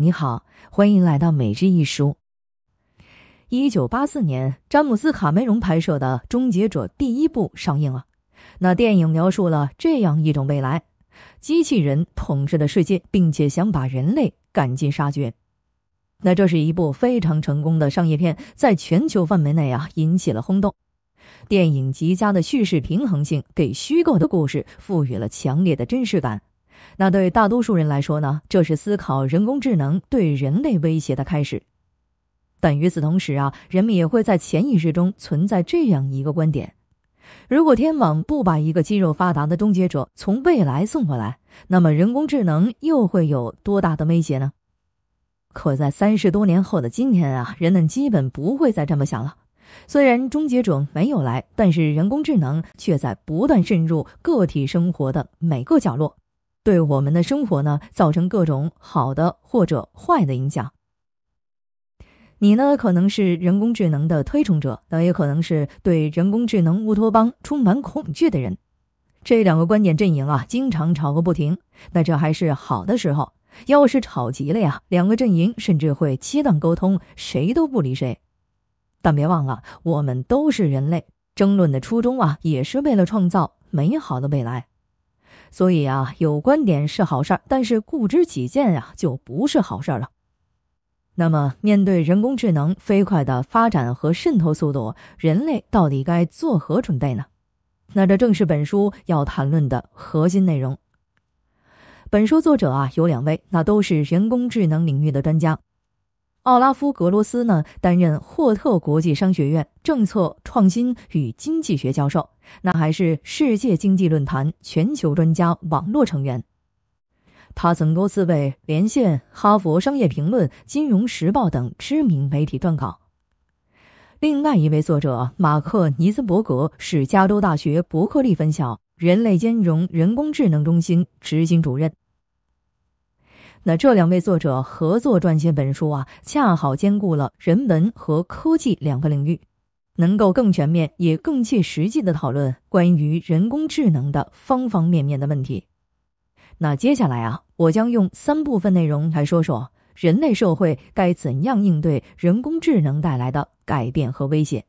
你好，欢迎来到每日一书。一九八四年，詹姆斯·卡梅隆拍摄的《终结者》第一部上映了。那电影描述了这样一种未来：机器人统治的世界，并且想把人类赶尽杀绝。那这是一部非常成功的商业片，在全球范围内啊引起了轰动。电影极佳的叙事平衡性，给虚构的故事赋予了强烈的真实感。那对大多数人来说呢？这是思考人工智能对人类威胁的开始。但与此同时啊，人们也会在潜意识中存在这样一个观点：如果天网不把一个肌肉发达的终结者从未来送过来，那么人工智能又会有多大的威胁呢？可在三十多年后的今天啊，人们基本不会再这么想了。虽然终结者没有来，但是人工智能却在不断渗入个体生活的每个角落。对我们的生活呢，造成各种好的或者坏的影响。你呢，可能是人工智能的推崇者，但也可能是对人工智能乌托邦充满恐惧的人。这两个观点阵营啊，经常吵个不停。那这还是好的时候，要是吵急了呀，两个阵营甚至会切断沟通，谁都不理谁。但别忘了，我们都是人类，争论的初衷啊，也是为了创造美好的未来。所以啊，有观点是好事儿，但是固执己见啊，就不是好事儿了。那么，面对人工智能飞快的发展和渗透速度，人类到底该做何准备呢？那这正是本书要谈论的核心内容。本书作者啊，有两位，那都是人工智能领域的专家。奥拉夫·格罗斯呢，担任霍特国际商学院政策创新与经济学教授，那还是世界经济论坛全球专家网络成员。他曾多次为《连线》《哈佛商业评论》《金融时报》等知名媒体撰稿。另外一位作者马克·尼森伯格是加州大学伯克利分校人类兼容人工智能中心执行主任。那这两位作者合作撰写本书啊，恰好兼顾了人文和科技两个领域，能够更全面也更切实际的讨论关于人工智能的方方面面的问题。那接下来啊，我将用三部分内容来说说人类社会该怎样应对人工智能带来的改变和威胁。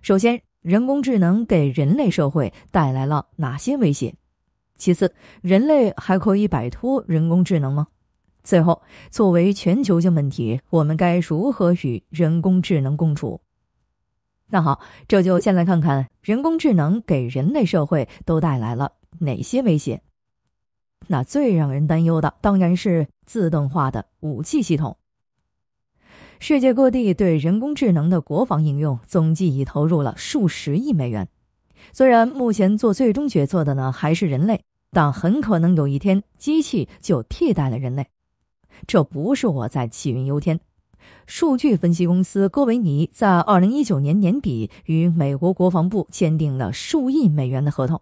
首先，人工智能给人类社会带来了哪些威胁？其次，人类还可以摆脱人工智能吗？最后，作为全球性问题，我们该如何与人工智能共处？那好，这就先来看看人工智能给人类社会都带来了哪些威胁。那最让人担忧的当然是自动化的武器系统。世界各地对人工智能的国防应用总计已投入了数十亿美元。虽然目前做最终决策的呢还是人类，但很可能有一天机器就替代了人类。这不是我在杞人忧天。数据分析公司戈维尼在二零一九年年底与美国国防部签订了数亿美元的合同。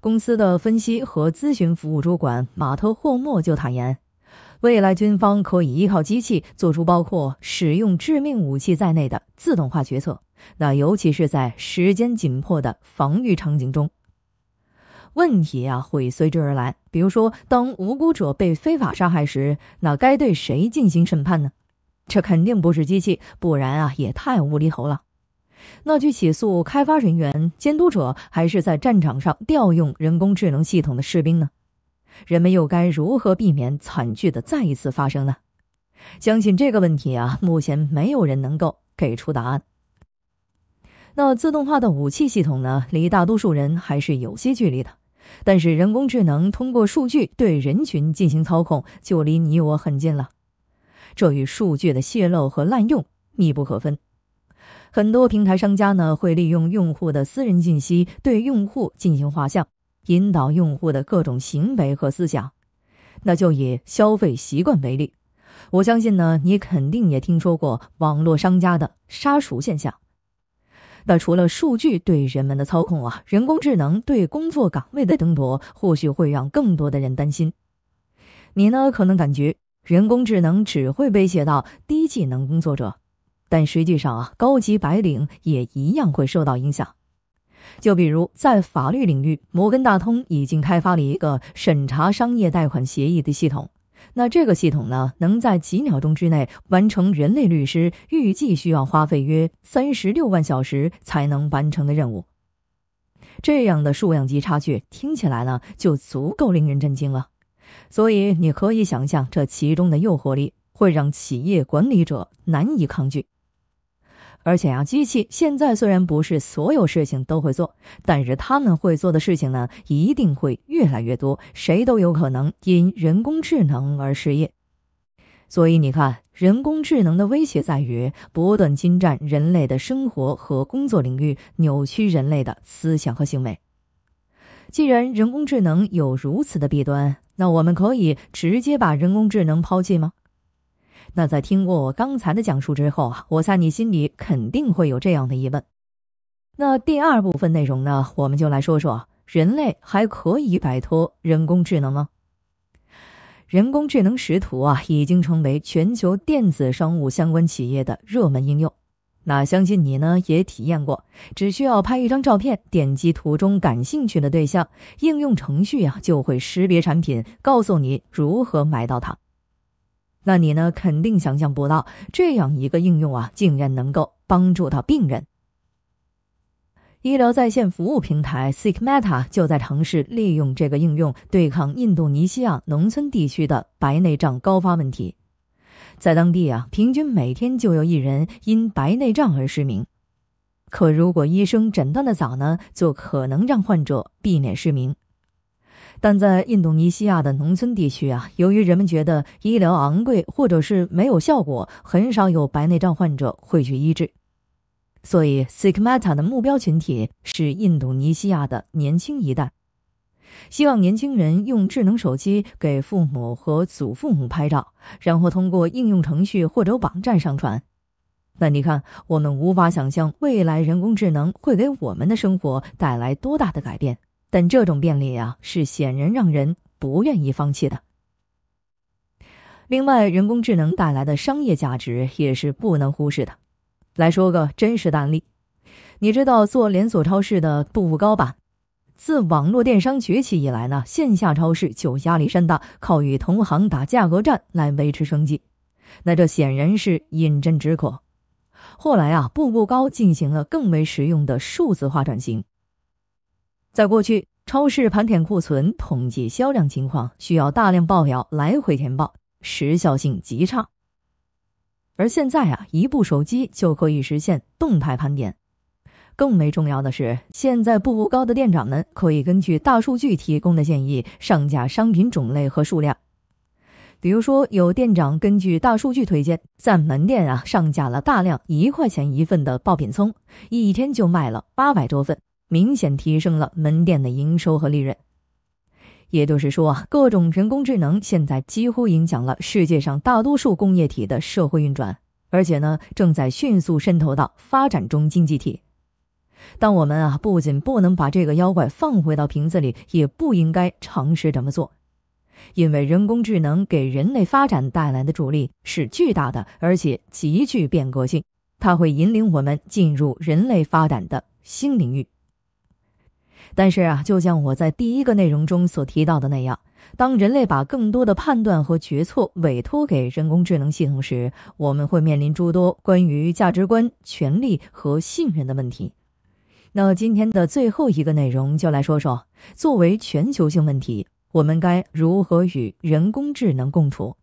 公司的分析和咨询服务主管马特·霍莫就坦言，未来军方可以依靠机器做出包括使用致命武器在内的自动化决策。那尤其是在时间紧迫的防御场景中，问题啊会随之而来。比如说，当无辜者被非法杀害时，那该对谁进行审判呢？这肯定不是机器，不然啊也太无厘头了。那去起诉开发人员、监督者，还是在战场上调用人工智能系统的士兵呢？人们又该如何避免惨剧的再一次发生呢？相信这个问题啊，目前没有人能够给出答案。那自动化的武器系统呢，离大多数人还是有些距离的。但是人工智能通过数据对人群进行操控，就离你我很近了。这与数据的泄露和滥用密不可分。很多平台商家呢，会利用用户的私人信息对用户进行画像，引导用户的各种行为和思想。那就以消费习惯为例，我相信呢，你肯定也听说过网络商家的杀熟现象。那除了数据对人们的操控啊，人工智能对工作岗位的争夺，或许会让更多的人担心。你呢，可能感觉人工智能只会威胁到低技能工作者，但实际上啊，高级白领也一样会受到影响。就比如在法律领域，摩根大通已经开发了一个审查商业贷款协议的系统。那这个系统呢，能在几秒钟之内完成人类律师预计需要花费约三十六万小时才能完成的任务，这样的数量级差距听起来呢，就足够令人震惊了。所以你可以想象，这其中的诱惑力会让企业管理者难以抗拒。而且啊，机器现在虽然不是所有事情都会做，但是他们会做的事情呢，一定会越来越多。谁都有可能因人工智能而失业，所以你看，人工智能的威胁在于不断侵占人类的生活和工作领域，扭曲人类的思想和行为。既然人工智能有如此的弊端，那我们可以直接把人工智能抛弃吗？那在听过我刚才的讲述之后啊，我猜你心里肯定会有这样的疑问。那第二部分内容呢，我们就来说说人类还可以摆脱人工智能吗？人工智能识图啊，已经成为全球电子商务相关企业的热门应用。那相信你呢也体验过，只需要拍一张照片，点击图中感兴趣的对象，应用程序啊就会识别产品，告诉你如何买到它。那你呢？肯定想象不到，这样一个应用啊，竟然能够帮助到病人。医疗在线服务平台 s i c k m e t a 就在尝试利用这个应用对抗印度尼西亚农村地区的白内障高发问题。在当地啊，平均每天就有一人因白内障而失明。可如果医生诊断的早呢，就可能让患者避免失明。但在印度尼西亚的农村地区啊，由于人们觉得医疗昂贵或者是没有效果，很少有白内障患者会去医治。所以，Sikmeta 的目标群体是印度尼西亚的年轻一代，希望年轻人用智能手机给父母和祖父母拍照，然后通过应用程序或者网站上传。那你看，我们无法想象未来人工智能会给我们的生活带来多大的改变。但这种便利啊，是显然让人不愿意放弃的。另外，人工智能带来的商业价值也是不能忽视的。来说个真实的案例，你知道做连锁超市的步步高吧？自网络电商崛起以来呢，线下超市就压力山大，靠与同行打价格战来维持生计。那这显然是饮鸩止渴。后来啊，步步高进行了更为实用的数字化转型。在过去，超市盘点库存、统计销量情况，需要大量报表来回填报，时效性极差。而现在啊，一部手机就可以实现动态盘点。更为重要的是，现在步步高的店长们可以根据大数据提供的建议上架商品种类和数量。比如说，有店长根据大数据推荐，在门店啊上架了大量一块钱一份的爆品葱，一天就卖了八百多份。明显提升了门店的营收和利润，也就是说啊，各种人工智能现在几乎影响了世界上大多数工业体的社会运转，而且呢，正在迅速渗透到发展中经济体。但我们啊，不仅不能把这个妖怪放回到瓶子里，也不应该尝试这么做，因为人工智能给人类发展带来的助力是巨大的，而且极具变革性，它会引领我们进入人类发展的新领域。但是啊，就像我在第一个内容中所提到的那样，当人类把更多的判断和决策委托给人工智能系统时，我们会面临诸多关于价值观、权利和信任的问题。那今天的最后一个内容就来说说，作为全球性问题，我们该如何与人工智能共处？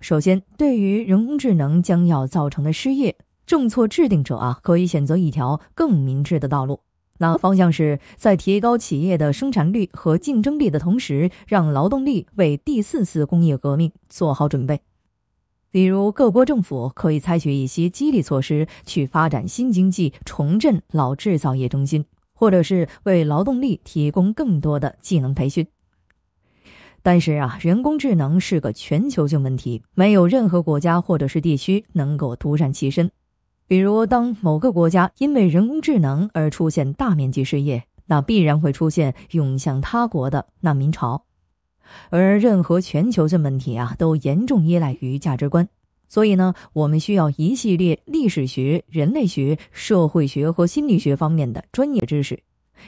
首先，对于人工智能将要造成的失业，政策制定者啊可以选择一条更明智的道路。那方向是在提高企业的生产率和竞争力的同时，让劳动力为第四次工业革命做好准备。比如，各国政府可以采取一些激励措施，去发展新经济，重振老制造业中心，或者是为劳动力提供更多的技能培训。但是啊，人工智能是个全球性问题，没有任何国家或者是地区能够独善其身。比如，当某个国家因为人工智能而出现大面积失业，那必然会出现涌向他国的难民潮。而任何全球性问题啊，都严重依赖于价值观。所以呢，我们需要一系列历史学、人类学、社会学和心理学方面的专业知识，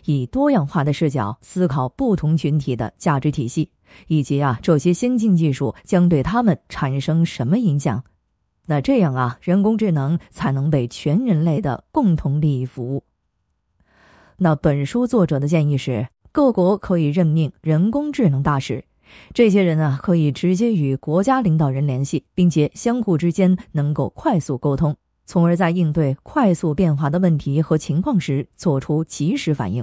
以多样化的视角思考不同群体的价值体系，以及啊，这些先进技术将对他们产生什么影响。那这样啊，人工智能才能为全人类的共同利益服务。那本书作者的建议是，各国可以任命人工智能大使，这些人啊可以直接与国家领导人联系，并且相互之间能够快速沟通，从而在应对快速变化的问题和情况时做出及时反应。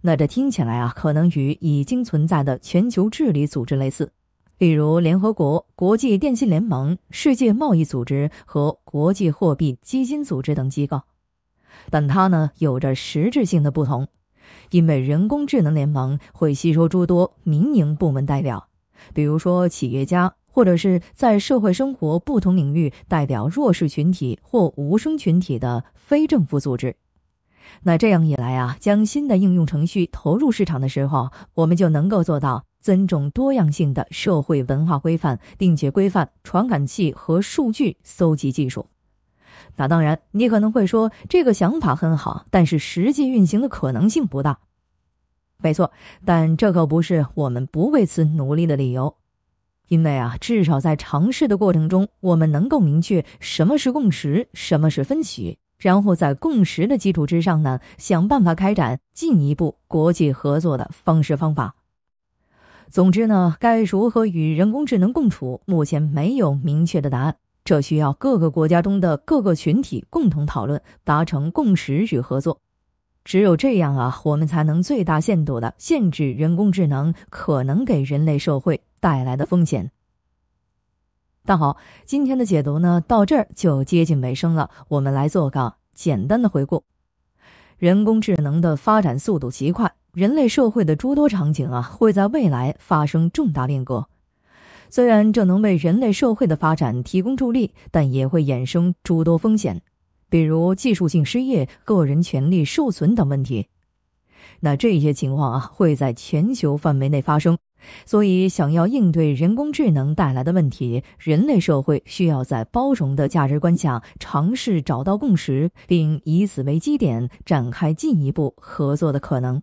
那这听起来啊，可能与已经存在的全球治理组织类似。例如联合国、国际电信联盟、世界贸易组织和国际货币基金组织等机构，但它呢有着实质性的不同，因为人工智能联盟会吸收诸多民营部门代表，比如说企业家或者是在社会生活不同领域代表弱势群体或无声群体的非政府组织。那这样一来啊，将新的应用程序投入市场的时候，我们就能够做到。尊重多样性的社会文化规范，并且规范传感器和数据搜集技术。那当然，你可能会说这个想法很好，但是实际运行的可能性不大。没错，但这可不是我们不为此努力的理由。因为啊，至少在尝试的过程中，我们能够明确什么是共识，什么是分歧，然后在共识的基础之上呢，想办法开展进一步国际合作的方式方法。总之呢，该如何与人工智能共处，目前没有明确的答案。这需要各个国家中的各个群体共同讨论，达成共识与合作。只有这样啊，我们才能最大限度的限制人工智能可能给人类社会带来的风险。那好，今天的解读呢，到这儿就接近尾声了。我们来做个简单的回顾：人工智能的发展速度极快。人类社会的诸多场景啊，会在未来发生重大变革。虽然这能为人类社会的发展提供助力，但也会衍生诸多风险，比如技术性失业、个人权利受损等问题。那这些情况啊，会在全球范围内发生。所以，想要应对人工智能带来的问题，人类社会需要在包容的价值观下尝试找到共识，并以此为基点展开进一步合作的可能。